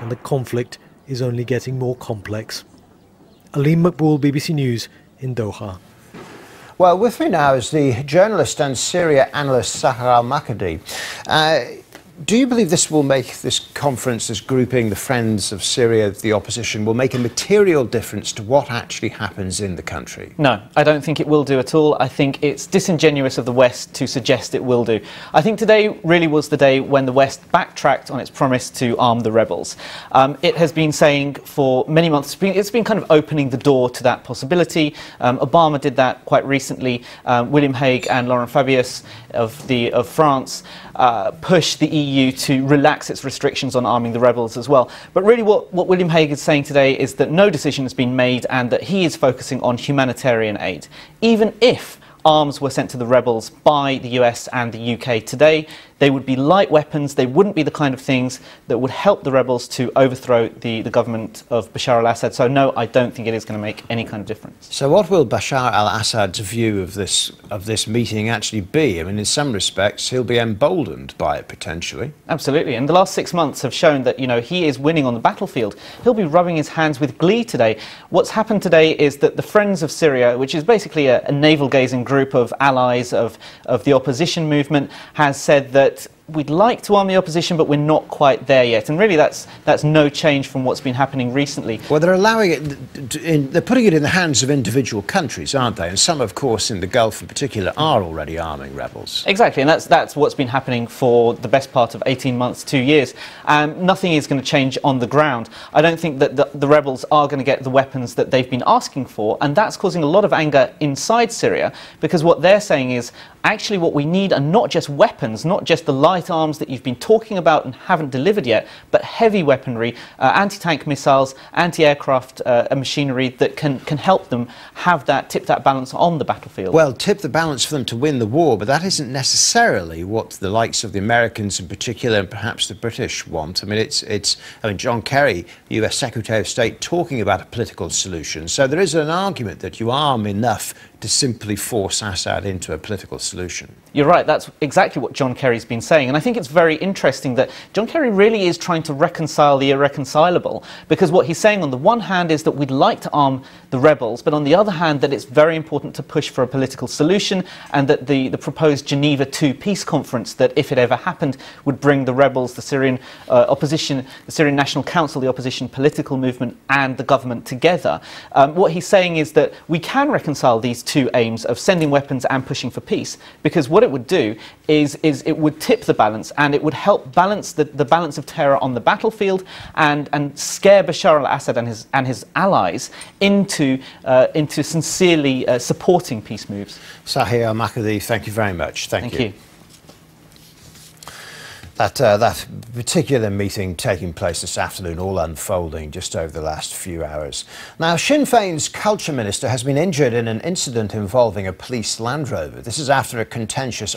and the conflict is only getting more complex. Alim Makboul, BBC News in Doha. Well, with me now is the journalist and Syria analyst Sahar al Makadi. Uh, do you believe this will make this conference, this grouping, the friends of Syria, the opposition, will make a material difference to what actually happens in the country? No, I don't think it will do at all. I think it's disingenuous of the West to suggest it will do. I think today really was the day when the West backtracked on its promise to arm the rebels. Um, it has been saying for many months, it's been, it's been, kind of opening the door to that possibility. Um, Obama did that quite recently. Um, William Hague and Laurent Fabius of, the, of France uh, pushed the EU EU to relax its restrictions on arming the rebels as well. But really what, what William Hague is saying today is that no decision has been made and that he is focusing on humanitarian aid. Even if arms were sent to the rebels by the US and the UK today, they would be light weapons, they wouldn't be the kind of things that would help the rebels to overthrow the, the government of Bashar al Assad. So, no, I don't think it is going to make any kind of difference. So, what will Bashar al Assad's view of this, of this meeting actually be? I mean, in some respects, he'll be emboldened by it potentially. Absolutely. And the last six months have shown that, you know, he is winning on the battlefield. He'll be rubbing his hands with glee today. What's happened today is that the Friends of Syria, which is basically a, a navel gazing group of allies of, of the opposition movement, has said that that we'd like to arm the opposition, but we're not quite there yet. And really, that's that's no change from what's been happening recently. Well, they're allowing it. In, they're putting it in the hands of individual countries, aren't they? And some, of course, in the Gulf in particular, are already arming rebels. Exactly, and that's that's what's been happening for the best part of 18 months, two years. Um, nothing is going to change on the ground. I don't think that the, the rebels are going to get the weapons that they've been asking for, and that's causing a lot of anger inside Syria because what they're saying is actually what we need are not just weapons, not just the life light arms that you've been talking about and haven't delivered yet, but heavy weaponry, uh, anti-tank missiles, anti-aircraft uh, machinery that can, can help them have that, tip that balance on the battlefield. Well, tip the balance for them to win the war, but that isn't necessarily what the likes of the Americans in particular and perhaps the British want. I mean, it's, it's I mean, John Kerry, US Secretary of State, talking about a political solution. So there is an argument that you arm enough to simply force Assad into a political solution. You're right, that's exactly what John Kerry's been saying. And I think it's very interesting that John Kerry really is trying to reconcile the irreconcilable, because what he's saying on the one hand is that we'd like to arm the rebels, but on the other hand, that it's very important to push for a political solution, and that the, the proposed Geneva II peace conference, that if it ever happened, would bring the rebels, the Syrian uh, opposition, the Syrian National Council, the opposition political movement, and the government together. Um, what he's saying is that we can reconcile these two two aims of sending weapons and pushing for peace, because what it would do is, is it would tip the balance and it would help balance the, the balance of terror on the battlefield and, and scare Bashar al-Assad and his, and his allies into, uh, into sincerely uh, supporting peace moves. Sahir Makadi, thank you very much. Thank, thank you. you. That, uh, that particular meeting taking place this afternoon, all unfolding just over the last few hours. Now, Sinn Féin's culture minister has been injured in an incident involving a police Land Rover. This is after a contentious